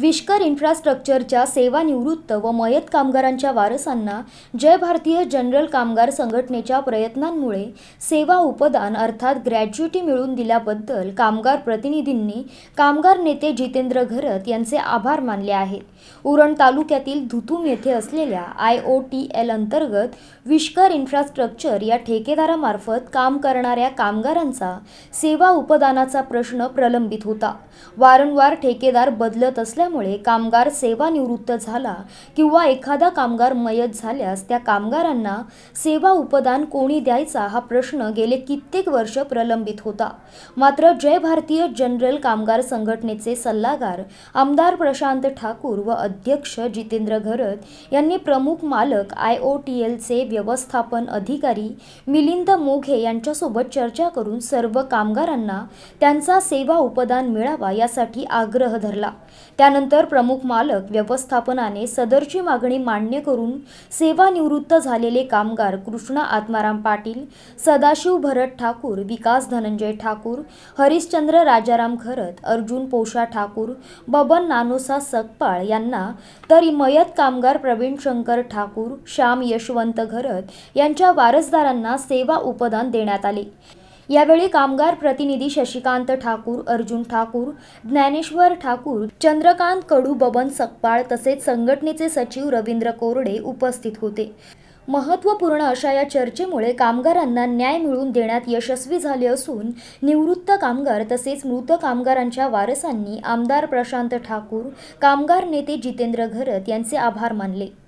विष्कर इन्फ्रास्ट्रक्चरच्या सेवानिवृत्त व मयत कामगारांच्या वारसांना जय भारतीय जनरल कामगार संघटनेच्या प्रयत्नांमुळे सेवा उपदान अर्थात ग्रॅज्युएटी मिळवून दिल्याबद्दल कामगार प्रतिनिधींनी कामगार नेते जितेंद्र घरत यांचे आभार मानले आहेत उरण तालुक्यातील धुतुम येथे असलेल्या आय ओ टी एल अंतर्गत विष्कर इन्फ्रास्ट्रक्चर या ठेकेदारामार्फत काम करणाऱ्या कामगारांचा सेवा उपदानाचा प्रश्न प्रलंबित होता वारंवार ठेकेदार बदलत असल्या नसल्यामुळे कामगार सेवानिवृत्त झाला किंवा एखादा कामगार मयत झाल्यास त्या कामगारांना सेवा उपदान कोणी द्यायचा हा प्रश्न गेले कित्येक वर्ष प्रलंबित होता मात्र जय भारतीय जनरल कामगार संघटनेचे सल्लागार आमदार प्रशांत ठाकूर व अध्यक्ष जितेंद्र घरत यांनी प्रमुख मालक आय ओ टी एलचे व्यवस्थापन अधिकारी मिलिंद मोघे यांच्यासोबत चर्चा करून सर्व कामगारांना त्यांचा सेवा उपदान मिळावा यासाठी आग्रह धरला त्यानंतर प्रमुख मालक व्यवस्थापनाने सदरची मागणी मान्य करून सेवानिवृत्त झालेले कामगार कृष्ण आत्माराम पाटील सदाशिव भरत ठाकूर विकास धनंजय ठाकूर हरिश्चंद्र राजाराम खरत अर्जुन पोषा ठाकूर बबन नानोसा सकपाळ यांना तर मयत कामगार प्रवीण शंकर ठाकूर श्याम यशवंत घरत यांच्या वारसदारांना सेवा उपदान देण्यात आले यावेळी कामगार प्रतिनिधी शशिकांत ठाकूर अर्जुन ठाकूर ज्ञानेश्वर ठाकूर चंद्रकांत कडू बबन सकपाळ तसेच संघटनेचे सचिव रवींद्र कोरडे उपस्थित होते महत्त्वपूर्ण अशा या चर्चेमुळे कामगारांना न्याय मिळवून देण्यात यशस्वी झाले असून निवृत्त कामगार तसेच मृत कामगारांच्या वारसांनी आमदार प्रशांत ठाकूर कामगार नेते जितेंद्र घरत यांचे आभार मानले